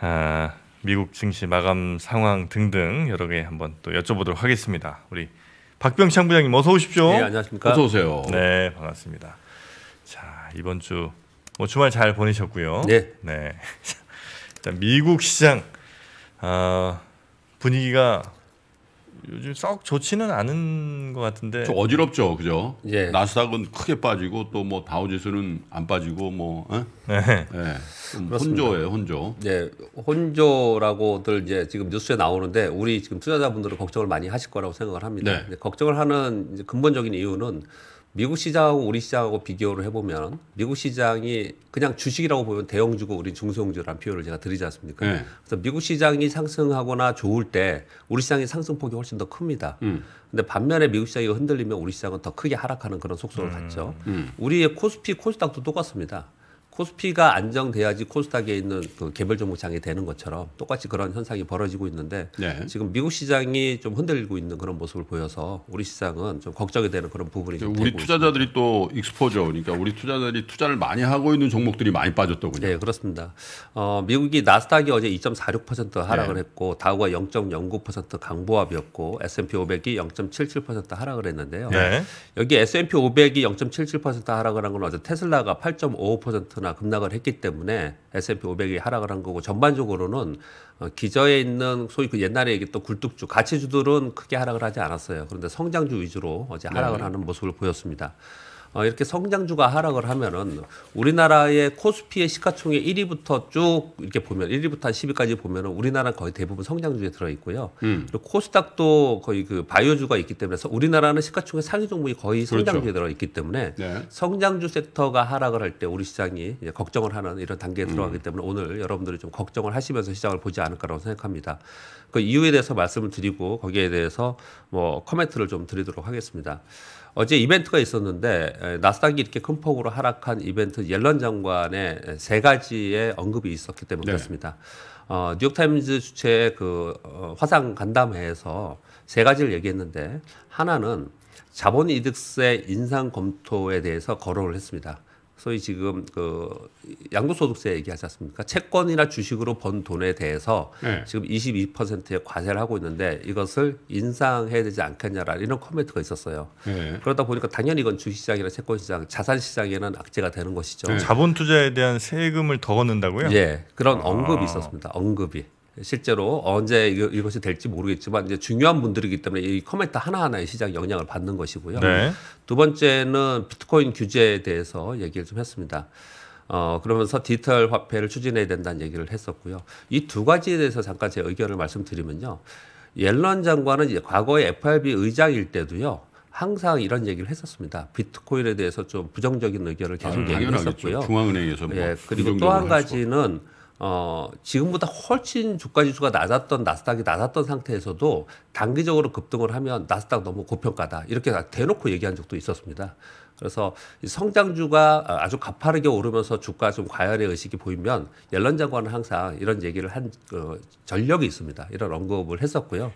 아, 미국 증시 마감 상황 등등 여러 개 한번 또 여쭤보도록 하겠습니다. 우리 박병창 부장님 어서 오십시오. 네, 안녕하십니까. 어서 오세요. 네, 반갑습니다. 자, 이번 주뭐 주말 잘 보내셨고요. 네. 네. 일단 미국 시장 아, 분위기가 요즘 썩 좋지는 않은 것 같은데. 좀 어지럽죠, 그죠? 예. 나스닥은 크게 빠지고 또 뭐 다우지수는 안 빠지고 뭐. 에? 어? 네. 네. 혼조예요, 혼조. 예, 혼조라고들 이제 지금 뉴스에 나오는데 우리 지금 투자자분들은 걱정을 많이 하실 거라고 생각을 합니다. 네. 걱정을 하는 이제 근본적인 이유는 미국 시장하고 우리 시장하고 비교를 해보면 미국 시장이 그냥 주식이라고 보면 대형주고 우리 중소형주라는 표현을 제가 드리지 않습니까? 네. 그래서 미국 시장이 상승하거나 좋을 때 우리 시장의 상승폭이 훨씬 더 큽니다. 음. 근데 반면에 미국 시장이 흔들리면 우리 시장은 더 크게 하락하는 그런 속성을 음. 갖죠. 음. 우리의 코스피, 코스닥도 똑같습니다. 코스피가 안정돼야지 코스닥에 있는 그 개별 종목장이 되는 것처럼 똑같이 그런 현상이 벌어지고 있는데 네. 지금 미국 시장이 좀 흔들리고 있는 그런 모습을 보여서 우리 시장은 좀 걱정이 되는 그런 부분이 좀 우리 투자자들이 있습니다. 또 익스포저 그러니까 우리 투자자들이 투자를 많이 하고 있는 종목들이 많이 빠졌더군요. 네 그렇습니다. 어, 미국이 나스닥이 어제 2.46% 하락을 네. 했고 다우가 0.09% 강보합이었고 S&P 500이 0.77% 하락을 했는데요. 네. 여기 S&P 500이 0.77% 하락을 한 건 어제 테슬라가 8.55%나 3%나 급락을 했기 때문에 S&P 500이 하락을 한 거고 전반적으로는 어, 기저에 있는 소위 그 옛날에 얘기했던 굴뚝주 가치주들은 크게 하락을 하지 않았어요. 그런데 성장주 위주로 어제 하락을 네. 하는 모습을 보였습니다. 어, 이렇게 성장주가 하락을 하면은 우리나라의 코스피의 시가총액 1위부터 쭉 이렇게 보면 1위부터 한 10위까지 보면은 우리나라 거의 대부분 성장주에 들어 있고요. 음. 그리고 코스닥도 거의 그 바이오주가 있기 때문에 우리나라는 시가총액 상위 종목이 거의 그렇죠. 성장주에 그렇죠. 들어 있기 때문에 네. 성장주 섹터가 하락을 할 때 우리 시장이 걱정을 하는 이런 단계에 음. 들어가기 음. 때문에 오늘 여러분들이 좀 걱정을 하시면서 시장을 보지 않을까라고 생각합니다. 그 이유에 대해서 말씀을 드리고 거기에 대해서 뭐 코멘트를 좀 드리도록 하겠습니다. 어제 이벤트가 있었는데 나스닥이 이렇게 큰 폭으로 하락한 이벤트 옐런 장관의 세 가지의 언급이 있었기 때문에 네. 그렇습니다. 어, 뉴욕타임즈 주최의 그 어, 화상 간담회에서 세 가지를 얘기했는데 하나는 자본 이득세 인상 검토에 대해서 거론을 했습니다. 소위 지금 그 양도소득세 얘기하지 않습니까? 채권이나 주식으로 번 돈에 대해서 네. 지금 22%의 과세를 하고 있는데 이것을 인상해야 되지 않겠냐라 이런 코멘트가 있었어요. 네. 그러다 보니까 당연히 이건 주식시장이나 채권시장, 자산시장에는 악재가 되는 것이죠. 네. 자본투자에 대한 세금을 더 걷는다고요? 예, 그런 아. 언급이 아. 있었습니다. 언급이. 실제로 언제 이것이 될지 모르겠지만 이제 중요한 분들이기 때문에 이코멘트 하나하나의 시장 영향을 받는 것이고요. 네. 두 번째는 비트코인 규제에 대해서 얘기를 좀 했습니다. 어, 그러면서 디지털 화폐를 추진해야 된다는 얘기를 했었고요. 이 두 가지에 대해서 잠깐 제 의견을 말씀드리면요. 옐런 장관은 과거에 FRB 의장일 때도요. 항상 이런 얘기를 했었습니다. 비트코인에 대해서 좀 부정적인 의견을 계속 아, 얘기를 했었고요. 중앙은행에서 뭐 예, 그리고 또 한 가지는 어, 지금보다 훨씬 주가 지수가 낮았던 나스닥이 낮았던 상태에서도 단기적으로 급등을 하면 나스닥 너무 고평가다 이렇게 대놓고 얘기한 적도 있었습니다. 그래서 성장주가 어, 아주 가파르게 오르면서 주가 좀 과열의 의식이 보이면 옐런 장관은 항상 이런 얘기를 한그 어, 전력이 있습니다. 이런 언급을 했었고요.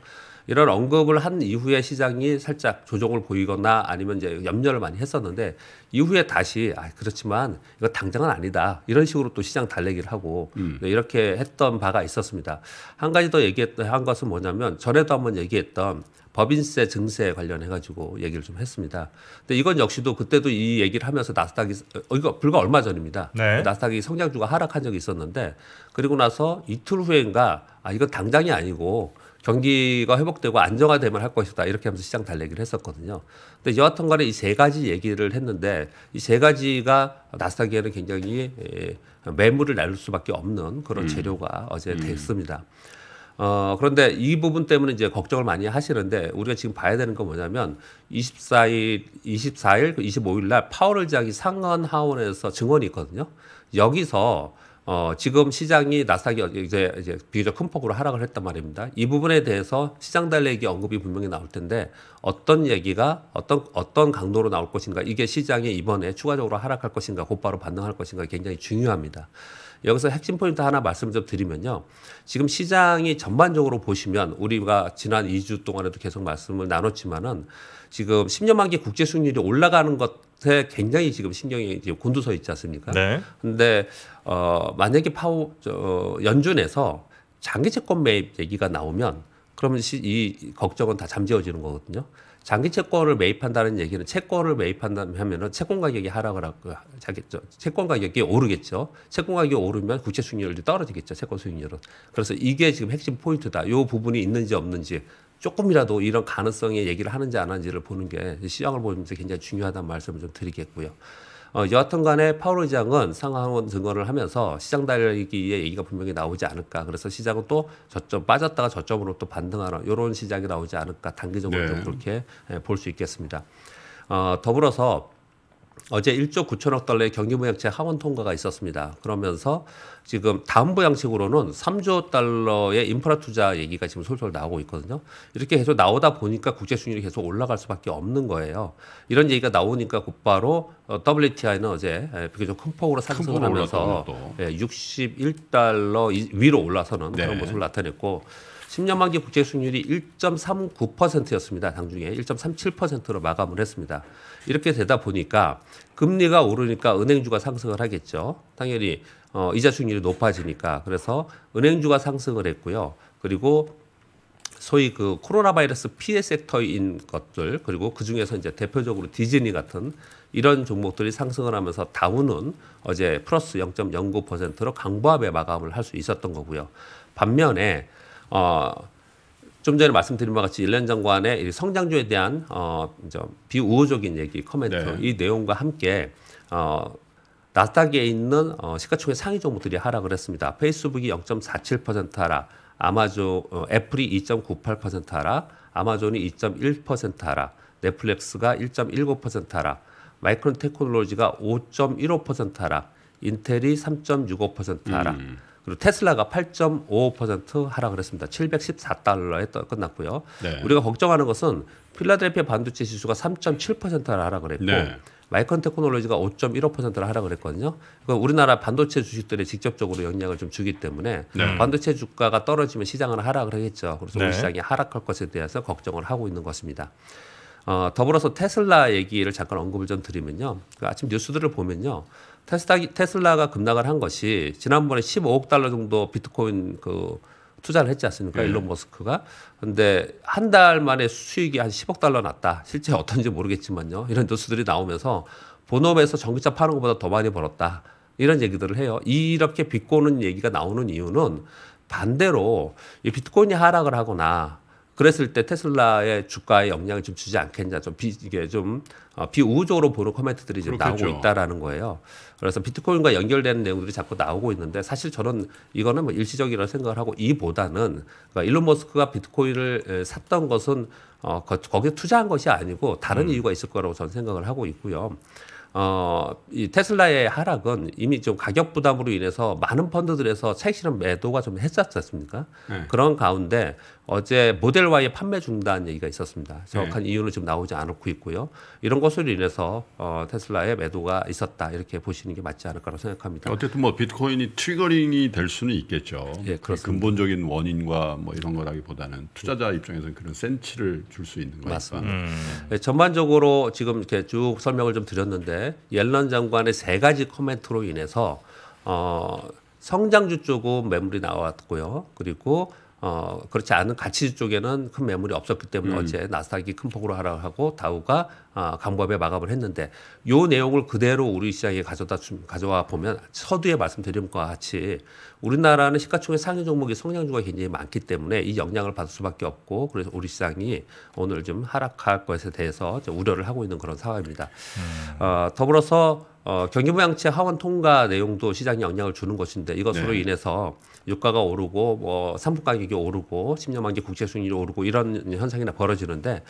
이런 언급을 한 이후에 시장이 살짝 조정을 보이거나 아니면 이제 염려를 많이 했었는데 이후에 다시 아 그렇지만 이거 당장은 아니다 이런 식으로 또 시장 달래기를 하고 음. 네, 이렇게 했던 바가 있었습니다. 한 가지 더 얘기했던 한 것은 뭐냐면 전에도 한번 얘기했던 법인세 증세 관련해 가지고 얘기를 좀 했습니다. 근데 이건 역시도 그때도 이 얘기를 하면서 나스닥이 어, 이거 불과 얼마 전입니다. 네. 나스닥이 성장주가 하락한 적이 있었는데 그리고 나서 이틀 후에인가 아이거 당장이 아니고 경기가 회복되고 안정화됨을 할 것이다 이렇게 하면서 시장 달래기를 했었거든요. 근데 여하튼간에 이 세 가지 얘기를 했는데 이 세 가지가 나스닥에는 굉장히 예, 매물을 날릴 수밖에 없는 그런 음. 재료가 음. 어제 됐습니다. 어, 그런데 이 부분 때문에 이제 걱정을 많이 하시는데 우리가 지금 봐야 되는 건 뭐냐면 24일, 24일, 25일 날 파월 의장이 상원 하원에서 증언이 있거든요. 여기서 어, 지금 시장이 나스닥이 이제, 이제 비교적 큰 폭으로 하락을 했단 말입니다. 이 부분에 대해서 시장 달래기 언급이 분명히 나올 텐데 어떤 얘기가 어떤 어떤 강도로 나올 것인가 이게 시장이 이번에 추가적으로 하락할 것인가 곧바로 반응할 것인가 굉장히 중요합니다. 여기서 핵심 포인트 하나 말씀 을좀 드리면요. 지금 시장이 전반적으로 보시면 우리가 지난 2주 동안에도 계속 말씀을 나눴지만은 지금 10년 만기 국제 수익률이 올라가는 것에 굉장히 지금 신경이 이제 곤두서 있지 않습니까? 네. 근데 어 만약에 파워 저, 연준에서 장기 채권 매입 얘기가 나오면 그러면 이 걱정은 다 잠재워지는 거거든요. 장기 채권을 매입한다는 얘기는 채권을 매입한다면 채권 가격이 하락을 하겠죠. 채권 가격이 오르겠죠. 채권 가격이 오르면 국채 수익률이 떨어지겠죠. 채권 수익률은. 그래서 이게 지금 핵심 포인트다. 요 부분이 있는지 없는지 조금이라도 이런 가능성의 얘기를 하는지 안 하는지를 보는 게 시장을 보면서 굉장히 중요하다는 말씀을 좀 드리겠고요. 어, 여하튼 간에 파월 의장은 상하원 증언을 하면서 시장 달리기의 얘기가 분명히 나오지 않을까. 그래서 시장은 또 저점 빠졌다가 저점으로 또 반등하는 이런 시장이 나오지 않을까. 단기적으로 네. 좀 그렇게 예, 볼수 있겠습니다. 어, 더불어서 어제 1조 9천억 달러의 경기 부양책 하원 통과가 있었습니다. 그러면서 지금 다음 부양책으로는 3조 달러의 인프라 투자 얘기가 지금 솔솔 나오고 있거든요. 이렇게 계속 나오다 보니까 국제 수익률이 계속 올라갈 수밖에 없는 거예요. 이런 얘기가 나오니까 곧바로 WTI는 어, 어제 비교적 큰 폭으로 상승을 하면서 61달러 예, 위로 올라서는 네. 그런 모습을 나타냈고 10년 만기 국채 수익률이 1.39%였습니다. 당중에 1.37%로 마감을 했습니다. 이렇게 되다 보니까 금리가 오르니까 은행주가 상승을 하겠죠. 당연히 어, 이자 수익률이 높아지니까 그래서 은행주가 상승을 했고요. 그리고 소위 그 코로나 바이러스 피해 섹터인 것들 그리고 그 중에서 이제 대표적으로 디즈니 같은 이런 종목들이 상승을 하면서 다우는 어제 플러스 0.09%로 강보합에 마감을 할 수 있었던 거고요. 반면에 어, 좀 전에 말씀드린 바와 같이 일련 장관의 성장주에 대한 어, 비우호적인 얘기 커멘트 네. 이 내용과 함께 어, 나스닥에 있는 어, 시가총액 상위 종목들이 하락을 했습니다. 페이스북이 0.47% 하락, 아마존 어, 애플이 2.98% 하락, 아마존이 2.1% 하락, 넷플릭스가 1.19% 하락, 마이크론 테크놀로지가 5.15% 하락, 인텔이 3.65% 하락. 음. 그리고 테슬라가 8.55% 하락을 했습니다. 714달러에 끝났고요. 네. 우리가 걱정하는 것은 필라델피아 반도체 지수가 3.7%를 하락을 했고 네. 마이컨 테크놀로지가 5.15%를 하락을 했거든요. 그러니까 우리나라 반도체 주식들에 직접적으로 영향을 좀 주기 때문에 네. 반도체 주가가 떨어지면 시장은 하락을 하겠죠. 그래서 우리 네. 시장이 하락할 것에 대해서 걱정을 하고 있는 것입니다. 어, 더불어서 테슬라 얘기를 잠깐 언급을 좀 드리면요. 그 아침 뉴스들을 보면요. 테슬라, 테슬라가 급락을 한 것이 지난번에 15억 달러 정도 비트코인 그 투자를 했지 않습니까? 네. 일론 머스크가. 근데 한 달 만에 수익이 한 10억 달러 났다. 실제 어떤지 모르겠지만요. 이런 뉴스들이 나오면서 본업에서 전기차 파는 것보다 더 많이 벌었다. 이런 얘기들을 해요. 이렇게 비꼬는 얘기가 나오는 이유는 반대로 이 비트코인이 하락을 하거나 그랬을 때 테슬라의 주가에 영향을 좀 주지 않겠냐 좀 비, 이게 좀 어, 비우호적으로 보는 코멘트들이 지금 그렇겠죠. 나오고 있다라는 거예요. 그래서 비트코인과 연결되는 내용들이 자꾸 나오고 있는데 사실 저는 이거는 뭐 일시적이라고 생각을 하고 이보다는 그러니까 일론 머스크가 비트코인을 샀던 것은 어, 거, 기에 투자한 것이 아니고 다른 음. 이유가 있을 거라고 저는 생각을 하고 있고요. 어, 이 테슬라의 하락은 이미 좀 가격 부담으로 인해서 많은 펀드들에서 채 실험 매도가 좀 했었지 않습니까? 네. 그런 가운데 어제 모델 Y의 판매 중단 얘기가 있었습니다. 정확한 네. 이유는 지금 나오지 않고 있고요. 이런 것으로 인해서 어, 테슬라의 매도가 있었다 이렇게 보시는 게 맞지 않을까라고 생각합니다. 어쨌든 뭐 비트코인이 트리거링이 될 수는 있겠죠. 예, 그 근본적인 원인과 뭐 이런 거라기보다는 투자자 예. 입장에서는 그런 센치를 줄 수 있는 거니까. 맞습니다. 음. 네, 전반적으로 지금 이렇게 쭉 설명을 좀 드렸는데 옐런 장관의 세 가지 코멘트로 인해서 어, 성장주 쪽은 매물이 나왔고요. 그리고 어, 그렇지 않은 가치 쪽에는 큰 매물이 없었기 때문에 음. 어제 나스닥이 큰 폭으로 하락하고 다우가 어, 강보합에 마감을 했는데 요 내용을 그대로 우리 시장에 가져다 좀 가져와 보면 서두에 말씀드린 것과 같이 우리나라는 시가총액 상위 종목의 성장주가 굉장히 많기 때문에 이 영향을 받을 수밖에 없고 그래서 우리 시장이 오늘 좀 하락할 것에 대해서 우려를 하고 있는 그런 상황입니다. 음. 어, 더불어서 어, 경기부양책 하원 통과 내용도 시장에 영향을 주는 것인데 이것으로 네. 인해서 유가가 오르고 뭐 상품 가격이 오르고 10년 만기 국채 수익률이 오르고 이런 현상이나 벌어지는데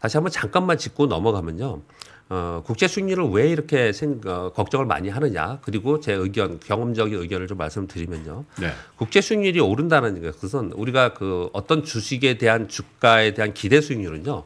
다시 한번 잠깐만 짚고 넘어가면요. 어, 국제 수익률을 왜 이렇게 생, 어, 걱정을 많이 하느냐 그리고 제 의견 경험적인 의견을 좀 말씀드리면요 네. 국제 수익률이 오른다는 것은 우리가 그 어떤 주식에 대한 주가에 대한 기대 수익률은요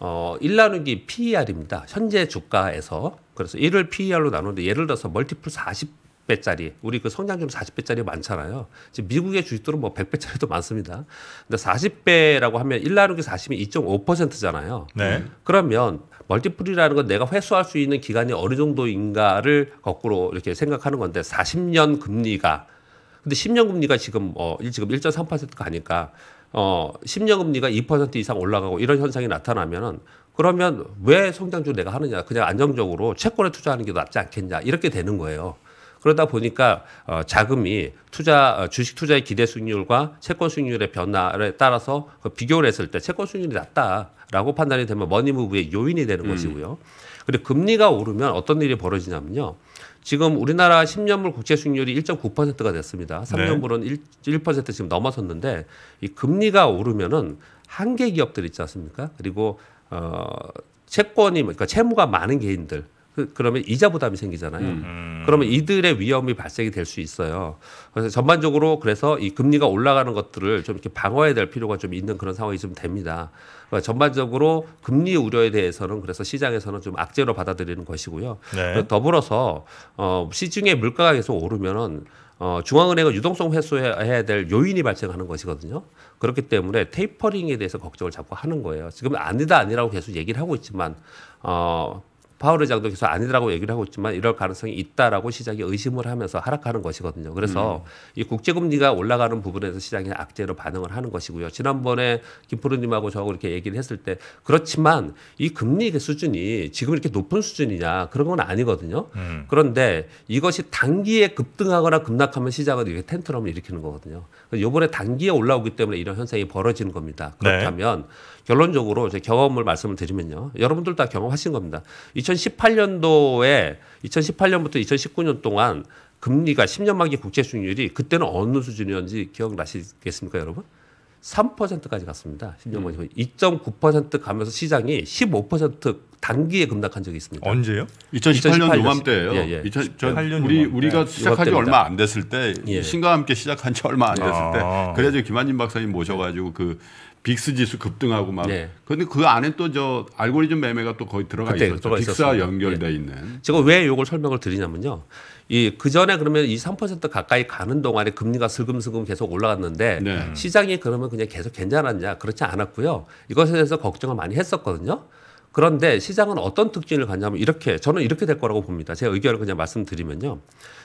어, 1나누기 PER입니다 현재 주가에서 그래서 1을 PER로 나누는데 예를 들어서 멀티플 40배짜리 우리 그 성장률 40배짜리 많잖아요. 지금 미국의 주식들은 뭐 100배짜리도 많습니다. 근데 40배라고 하면 1 나누기 40이 2.5%잖아요. 네. 그러면 멀티플이라는 건 내가 회수할 수 있는 기간이 어느 정도인가를 거꾸로 이렇게 생각하는 건데 40년 금리가 근데 10년 금리가 지금 어 지금 1.3% 가니까 어, 10년 금리가 2% 이상 올라가고 이런 현상이 나타나면은 그러면 왜 성장주 내가 하느냐? 그냥 안정적으로 채권에 투자하는 게 낫지 않겠냐? 이렇게 되는 거예요. 그러다 보니까 어, 자금이 투자 어, 주식 투자의 기대 수익률과 채권 수익률의 변화에 따라서 그 비교를 했을 때 채권 수익률이 낮다라고 판단이 되면 머니무브의 요인이 되는 음. 것이고요. 그리고 금리가 오르면 어떤 일이 벌어지냐면요. 지금 우리나라 10년물 국채 수익률이 1.9%가 됐습니다. 3년물은 네. 1, 1% 지금 넘어섰는데 이 금리가 오르면은 한계 기업들 있지 않습니까? 그리고 어 채권이 그러니까 채무가 많은 개인들 그, 그러면 이자 부담이 생기잖아요. 음. 그러면 이들의 위험이 발생이 될 수 있어요. 그래서 전반적으로 그래서 이 금리가 올라가는 것들을 좀 이렇게 방어해야 될 필요가 좀 있는 그런 상황이 좀 됩니다. 어, 전반적으로 금리 우려에 대해서는 그래서 시장에서는 좀 악재로 받아들이는 것이고요. 네. 더불어서 어, 시중에 물가가 계속 오르면은 어, 중앙은행은 유동성 회수해야 될 요인이 발생하는 것이거든요. 그렇기 때문에 테이퍼링에 대해서 걱정을 자꾸 하는 거예요. 지금 아니다 아니라고 계속 얘기를 하고 있지만 어, 파월 의장도 계속 아니라고 얘기를 하고 있지만 이럴 가능성이 있다라고 시장이 의심을 하면서 하락하는 것이거든요. 그래서 음. 이 국제금리가 올라가는 부분에서 시장이 악재로 반응을 하는 것이고요. 지난번에 김프로님하고 저하고 이렇게 얘기를 했을 때 그렇지만 이 금리 수준이 지금 이렇게 높은 수준이냐 그런 건 아니거든요. 음. 그런데 이것이 단기에 급등하거나 급락하면 시장은 이렇게 텐트럼을 일으키는 거거든요. 요번에 단기에 올라오기 때문에 이런 현상이 벌어지는 겁니다. 네. 그렇다면 네. 결론적으로 제 경험을 말씀을 드리면요. 여러분들 다 경험하신 겁니다. 2018년도에 2018년부터 2019년 동안 금리가 10년 만기 국채 수익률이 그때는 어느 수준이었는지 기억나시겠습니까, 여러분? 3%까지 갔습니다. 10년 만기. 음. 2.9% 가면서 시장이 15% 단기에 급락한 적이 있습니다. 언제요? 2018년 요맘때예요. 예, 예. 2018년 우리 요맘 우리가 예. 시작한 지 얼마 안 됐을 때 예. 신과 함께 시작한 지 얼마 안 됐을 아. 때 그래도 김한진 박사님 모셔가지고 그 빅스 지수 급등하고 막. 그런데 네. 그 안에 또 저 알고리즘 매매가 또 거의 들어가 있었죠. 들어가 빅스와 연결돼 네. 있는. 제가 왜 이걸 설명을 드리냐면요. 이 그전에 그러면 이 3% 가까이 가는 동안에 금리가 슬금슬금 계속 올라갔는데 네. 시장이 그러면 그냥 계속 괜찮았냐 그렇지 않았고요. 이것에 대해서 걱정을 많이 했었거든요. 그런데 시장은 어떤 특징을 갖냐면 이렇게 저는 이렇게 될 거라고 봅니다. 제 의견을 그냥 말씀드리면요.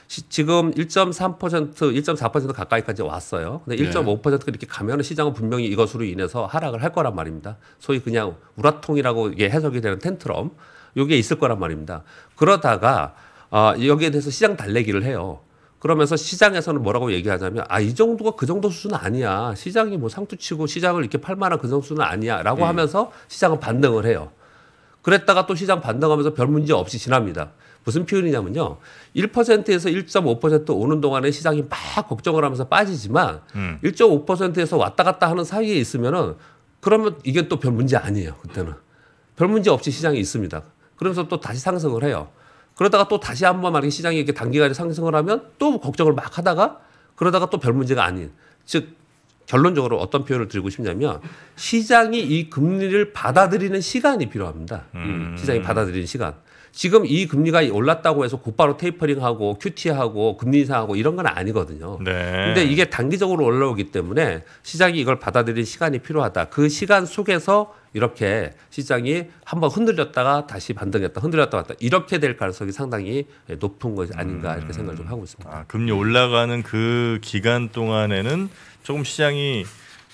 시, 지금 1.3% 1.4% 가까이까지 왔어요. 근데 1 5 이렇게 가면 시장은 분명히 이것으로 인해서 하락을 할 거란 말입니다. 소위 그냥 우라통이라고 이게 해석이 되는 텐트럼 요게 있을 거란 말입니다. 그러다가 아, 여기에 대해서 시장 달래기를 해요. 그러면서 시장에서는 뭐라고 얘기하자면 아 이 정도가 그 정도 수준은 아니야 시장이 뭐 상투치고 시장을 이렇게 팔만한 그 정도 수준은 아니야라고 네. 음. 하면서 시장은 반등을 해요. 그랬다가 또 시장 반등하면서 별 문제 없이 지납니다. 무슨 표현이냐면요. 1%에서 1.5% 오는 동안에 시장이 막 걱정을 하면서 빠지지만 음. 1.5%에서 왔다 갔다 하는 사이에 있으면은 그러면 이게 또 별 문제 아니에요. 그때는. 별 문제 없이 시장이 있습니다. 그러면서 또 다시 상승을 해요. 그러다가 또 다시 한 번 만약에 시장이 이렇게 단기간에 상승을 하면 또 걱정을 막 하다가 그러다가 또 별 문제가 아닌 즉 결론적으로 어떤 표현을 드리고 싶냐면 시장이 이 금리를 받아들이는 시간이 필요합니다. 음. 시장이 받아들이는 시간. 지금 이 금리가 올랐다고 해서 곧바로 테이퍼링하고 큐티하고 금리 인상하고 이런 건 아니거든요. 네. 근데 이게 단기적으로 올라오기 때문에 시장이 이걸 받아들일 시간이 필요하다. 그 시간 속에서 이렇게 시장이 한번 흔들렸다가 다시 반등했다 흔들렸다 왔다 이렇게 될 가능성이 상당히 높은 것이 아닌가 음. 이렇게 생각을 좀 하고 있습니다. 아, 금리 올라가는 그 기간 동안에는 조금 시장이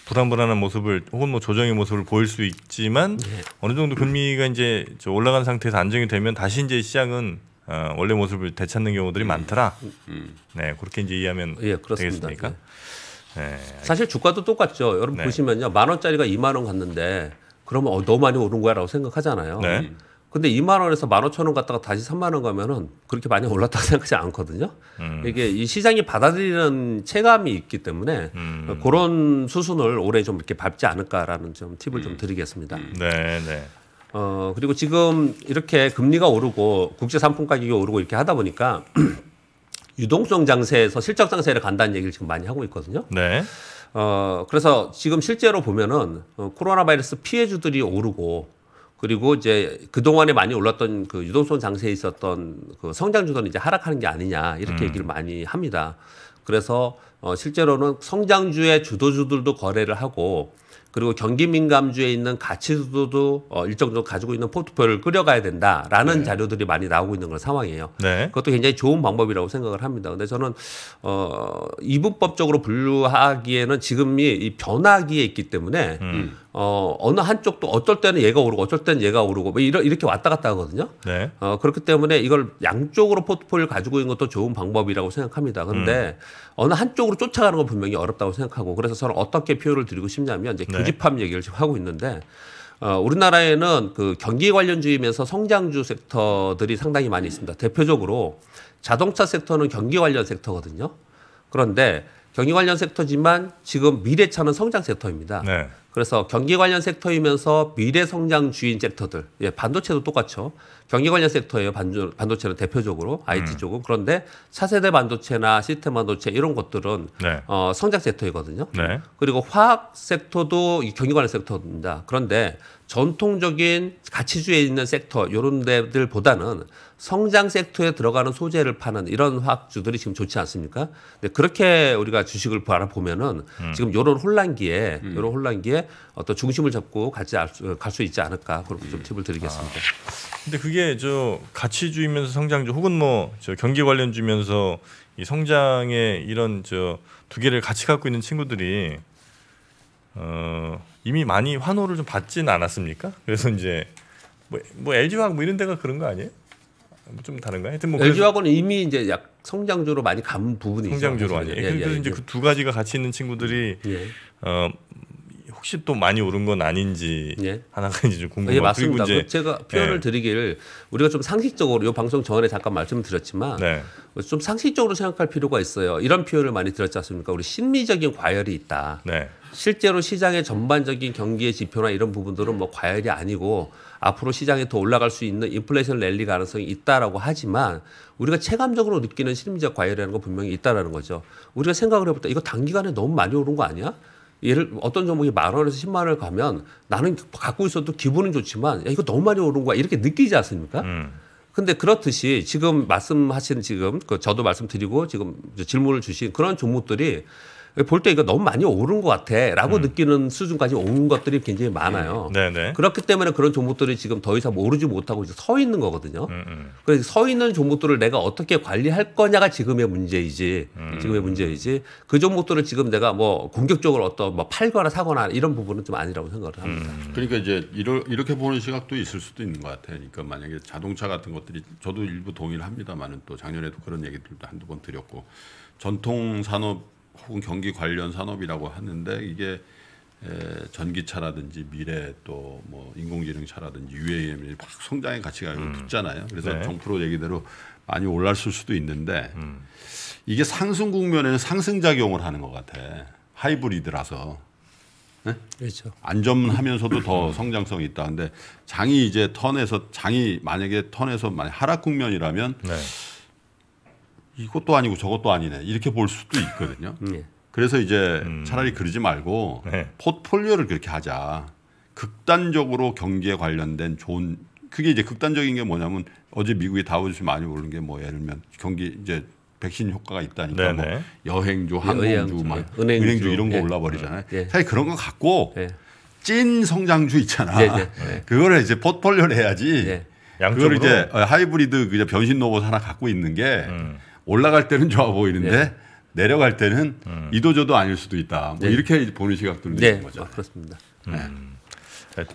불안불안한 모습을 혹은 뭐 조정의 모습을 보일 수 있지만 예. 어느 정도 금리가 이제 올라간 상태에서 안정이 되면 다시 이제 시장은 어, 원래 모습을 되찾는 경우들이 예. 많더라. 음, 음. 네 그렇게 이제 이해하면 예, 되겠습니까? 예. 네. 사실 주가도 똑같죠. 여러분 네. 보시면요, 만 원짜리가 2만 원 갔는데 그러면 어, 너무 많이 오른 거야라고 생각하잖아요. 네. 음. 근데 2만 원에서 1 5천원 갔다가 다시 3만 원 가면은 그렇게 많이 올랐다고 생각하지 않거든요. 음. 이게 이 시장이 받아들이는 체감이 있기 때문에 음. 그런 수순을 올해 좀 이렇게 밟지 않을까라는 좀 팁을 음. 좀 드리겠습니다. 음. 네, 네. 어, 그리고 지금 이렇게 금리가 오르고 국제 상품 가격이 오르고 이렇게 하다 보니까 유동성 장세에서 실적 장세를 간다는 얘기를 지금 많이 하고 있거든요. 네. 어, 그래서 지금 실제로 보면은 어, 코로나 바이러스 피해주들이 오르고 그리고 이제 그동안에 많이 올랐던 그 유동성 장세에 있었던 그 성장 주도는 이제 하락하는 게 아니냐 이렇게 음. 얘기를 많이 합니다. 그래서 어 실제로는 성장주의 주도주들도 거래를 하고 그리고 경기 민감주에 있는 가치주도 도 어, 일정 정도 가지고 있는 포트폴리오를 끌어가야 된다라는 네. 자료들이 많이 나오고 있는 그런 상황이에요. 네. 그것도 굉장히 좋은 방법이라고 생각을 합니다. 근데 저는 어, 이분법적으로 분류하기에는 지금이 이 변화기에 있기 때문에 음. 어, 어느 한쪽도 어쩔 때는 얘가 오르고 어쩔 때는 얘가 오르고 뭐 이런 이렇게 왔다 갔다 하거든요. 네. 어, 그렇기 때문에 이걸 양쪽으로 포트폴리오를 가지고 있는 것도 좋은 방법이라고 생각합니다. 그런데 음. 어느 한쪽으로 쫓아가는 건 분명히 어렵다고 생각하고 그래서 저는 어떻게 표현을 드리고 싶냐면 이제 네. 교집합 네. 얘기를 지금 하고 있는데 어, 우리나라에는 그 경기 관련주이면서 성장주 섹터들이 상당히 많이 있습니다. 대표적으로 자동차 섹터는 경기 관련 섹터거든요. 그런데 경기 관련 섹터지만 지금 미래차는 성장 섹터입니다. 네. 그래서 경기 관련 섹터이면서 미래 성장주인 섹터들, 예, 반도체도 똑같죠. 경기 관련 섹터예요. 반도, 반도체는 대표적으로 IT 음. 쪽은 그런데 차세대 반도체나 시스템 반도체 이런 것들은 네. 어, 성장 섹터이거든요. 네. 그리고 화학 섹터도 이 경기 관련 섹터입니다. 그런데 전통적인 가치주에 있는 섹터 이런 데들보다는 성장 섹터에 들어가는 소재를 파는 이런 화학주들이 지금 좋지 않습니까? 근데 그렇게 우리가 주식을 바라보면은 음. 지금 이런 혼란기에 음. 이런 혼란기에 어떤 중심을 잡고 갈지 갈수 있지 않을까 그렇게 좀 음. 팁을 드리겠습니다. 아. 근데 그게 저 가치주이면서 성장주 혹은 뭐 저 경기 관련주면서 이 성장의 이런 저 두 개를 같이 갖고 있는 친구들이 어. 이미 많이 환호를 좀 받진 않았습니까? 그래서 이제 뭐, 뭐 LG화학 뭐 이런 데가 그런 거 아니에요? 좀 다른가? 하여튼 뭐 LG화학은 이미 이제 약 성장주로 많이 간 부분이 성장주로 많이. 예, 그래서 예, 예 이제 예. 그두 가지가 같이 있는 친구들이 예. 어, 혹시 또 많이 오른 건 아닌지 예. 하나가 이제 궁금하 예, 맞습니다. 그리고 이제 그 제가 표현을 예. 드리길 우리가 좀 상식적으로 이 방송 전에 잠깐 말씀드렸지만 네. 좀 상식적으로 생각할 필요가 있어요. 이런 표현을 많이 들었지 않습니까? 우리 심리적인 과열이 있다. 네. 실제로 시장의 전반적인 경기의 지표나 이런 부분들은 뭐 과열이 아니고 앞으로 시장에 더 올라갈 수 있는 인플레이션 랠리 가능성이 있다라고 하지만 우리가 체감적으로 느끼는 실리적 과열이라는 거 분명히 있다라는 거죠. 우리가 생각을 해볼 때 이거 단기간에 너무 많이 오른 거 아니야? 예를 어떤 종목이 만 원에서 십만 원을 가면 나는 갖고 있어도 기분은 좋지만 야, 이거 너무 많이 오른 거야 이렇게 느끼지 않습니까? 음. 근데 그렇듯이 지금 말씀하신 지금 그 저도 말씀드리고 지금 질문을 주신 그런 종목들이 볼때 이거 너무 많이 오른 것 같아라고 음. 느끼는 수준까지 온 것들이 굉장히 많아요. 네 그렇기 때문에 그런 종목들이 지금 더 이상 오르지 못하고 이제 서 있는 거거든요. 음, 음 그래서 서 있는 종목들을 내가 어떻게 관리할 거냐가 지금의 문제이지 음. 지금의 문제이지 그 종목들을 지금 내가 뭐 공격적으로 어떤 뭐 팔거나 사거나 이런 부분은 좀 아니라고 생각을 합니다. 음. 그러니까 이제 이러, 이렇게 보는 시각도 있을 수도 있는 것 같아요. 그러니까 만약에 자동차 같은 것들이 저도 일부 동의를 합니다만은 또 작년에도 그런 얘기들도 한두 번 드렸고 전통 산업 혹은 경기 관련 산업이라고 하는데 이게 에, 전기차라든지 미래 또 뭐 인공지능차라든지 UAM이 막 성장의 가치가 음. 붙잖아요. 그래서 네. 정프로 얘기대로 많이 올랐을 수도 있는데 음. 이게 상승 국면에는 상승 작용을 하는 것 같아. 하이브리드라서. 네? 그렇죠. 안전하면서도 더 성장성이 있다. 근데 장이 이제 턴에서 장이 만약에 턴에서 만약 하락 국면이라면 네. 이것도 아니고 저것도 아니네 이렇게 볼 수도 있거든요. 네. 그래서 이제 음. 차라리 그러지 말고 네. 포트폴리오를 그렇게 하자. 극단적으로 경기에 관련된 좋은 그게 이제 극단적인 게 뭐냐면 어제 미국이 다우지수 많이 오른 게뭐 예를 들면 경기 이제 백신 효과가 있다니까 뭐 네네. 뭐 여행주, 항공주, 막 예, 은행주, 은행주, 이런 거 예. 올라 버리잖아요. 예. 사실 그런 거 갖고 예. 찐 성장주 있잖아. 예, 네. 그거를 이제 포트폴리오를 해야지. 그걸 이제 하이브리드 그 변신 로봇 하나 갖고 있는 게 음. 올라갈 때는 좋아 보이는데 네. 내려갈 때는 음. 이도저도 아닐 수도 있다. 뭐 네. 이렇게 보는 시각도 네. 있는 거죠. 아, 그렇습니다. 네. 음.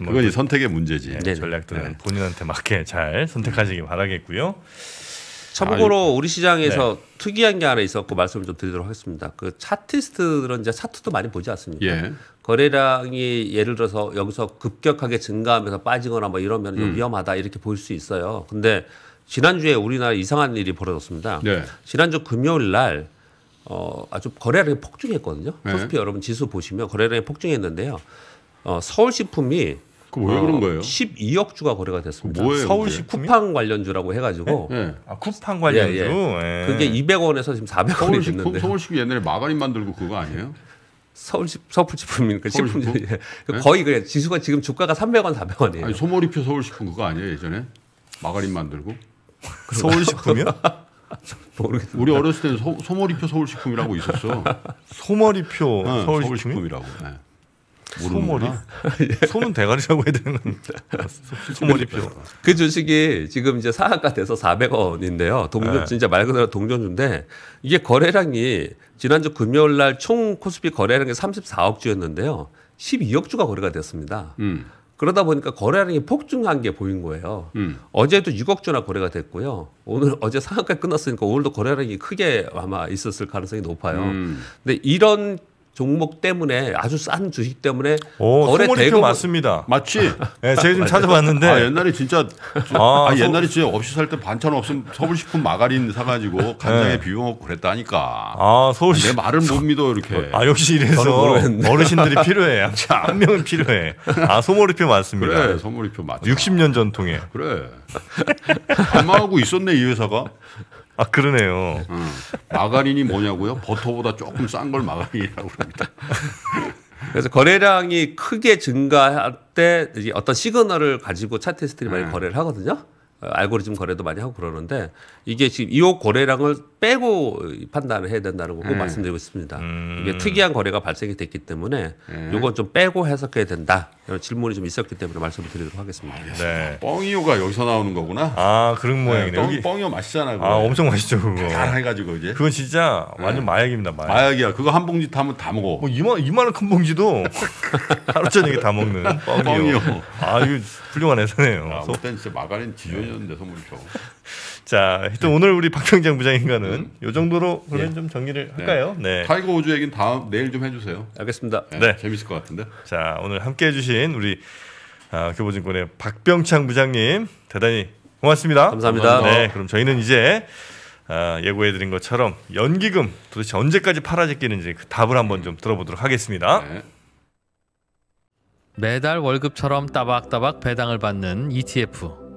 뭐 그건 그, 선택의 문제지. 네, 전략들은 네. 본인한테 맞게 잘 선택하시기 바라겠고요. 참고로 아, 우리 시장에서 특이한 게 하나 있었고 말씀을 좀 드리도록 하겠습니다. 그차트스트들은 이제 차트도 많이 보지 않습니까? 예. 거래량이 예를 들어서 여기서 급격하게 증가하면서 빠지거나 뭐 이러면 음. 위험하다 이렇게 볼 수 있어요. 근데 지난주에 우리나라 이상한 일이 벌어졌습니다. 네. 지난주 금요일 날 어, 아주 거래량이 폭증했거든요. 네. 코스피 여러분 지수 보시면 거래량이 폭증했는데요. 어, 서울식품이 그왜 그런 어, 거예요? 12억 주가 거래가 됐습니다. 서울시 쿠팡 관련주라고 해가지고 네. 네. 아, 쿠팡 관련주. 예, 예. 예. 그게 200원에서 지금 400원이 서울식, 됐는데. 서울식 품 옛날에 마가린 만들고 그거 아니에요? 서울식 서울식품인 그 식품 예. 네? 거의 그래 지수가 지금 주가가 300원 400원이에요. 아니, 소머리표 서울식품 그거 아니에요 예전에 마가린 만들고? 서울식품이요? 모르겠 우리 어렸을 때 소, 머리표 서울식품이라고 있었어. 소머리표 네, 서울식품이? 라고 네. 소머리? 예. 소 대가리라고 해야 되는 겁니 소머리표. 그 주식이 지금 이제 사학가 돼서 400원인데요. 동전 네. 진짜 말 그대로 동전주인데 이게 거래량이 지난주 금요일 날총 코스피 거래량이 34억 주였는데요. 12억 주가 거래가 됐습니다. 음. 그러다 보니까 거래량이 폭증한 게 보인 거예요. 음. 어제도 6억 주나 거래가 됐고요. 오늘 어제 상한가 끝났으니까 오늘도 거래량이 크게 아마 있었을 가능성이 높아요. 음. 근데 이런 종목 때문에 아주 싼 주식 때문에 오, 거래 대금 맞습니다. 맞지? 네, 제가 지금 아, 찾아봤는데 아, 옛날에 진짜 아, 아 옛날에 진짜 없이 살 때 반찬 없으면 서울식품 마가린 사가지고 네. 간장에 네. 비벼 먹고 그랬다니까. 아 서울식 내 말을 못 믿어 이렇게. 아 역시 이래서 어르신들이 필요해. 양자 한 명은 필요해. 아소몰리표 맞습니다. 그래 소몰리표 맞. 60년 전통에. 그래. 안망하고 있었네 이 회사가. 아 그러네요. 음. 마가린이 뭐냐고요? 버터보다 조금 싼 걸 마가린이라고 합니다. 그래서 거래량이 크게 증가할 때 어떤 시그널을 가지고 차 테스트를 많이 네. 거래를 하거든요. 알고리즘 거래도 많이 하고 그러는데 이게 지금 이호 거래량을 빼고 판단을 해야 된다는 거고 음. 말씀드리고 있습니다. 음. 이게 특이한 거래가 발생이 됐기 때문에 음. 예. 이건 좀 빼고 해석해야 된다. 이런 질문이 좀 있었기 때문에 말씀을 드리도록 하겠습니다. 네. 뻥이요가 여기서 나오는 거구나. 아 그런 네, 모양이네요. 뻥, 이요 맛있잖아. 아, 그거. 아 엄청 맛있죠 그거. 잘 해가지고 이제. 그건 진짜 네. 완전 네. 마약입니다. 마약. 이야 그거 한 봉지 타면 다 먹어. 뭐 이만 이만한 큰 봉지도 하루 저에다 먹는 뻥이요. 뻥이요. 아 이거 훌륭한 회사네요. 아, 그땐 진짜 마가린 지존. 내년 음. 내 네, 선물 줘. 자, 일단 튼 오늘 우리 박병장 부장인가는 음. 요 정도로 그러면 예. 좀 정리를 네. 할까요? 네. 타이거 우즈 얘기는 다음 내일 좀 해주세요. 알겠습니다. 네. 네. 재밌을 것 같은데. 자, 오늘 함께 해주신 우리 아, 교보증권의 박병창 부장님 대단히 고맙습니다. 감사합니다. 감사합니다. 네, 그럼 저희는 이제 아, 예고해드린 것처럼 연기금 도대체 언제까지 팔아제끼는지 그 답을 한번 좀 들어보도록 하겠습니다. 네. 매달 월급처럼 따박따박 배당을 받는 ETF.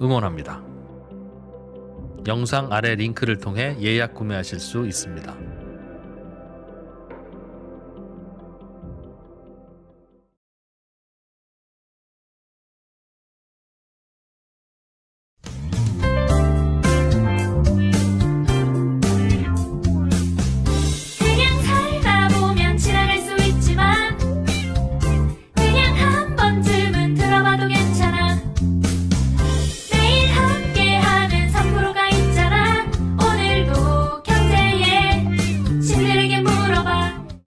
응원합니다. 영상 아래 링크를 통해 예약 구매하실 수 있습니다.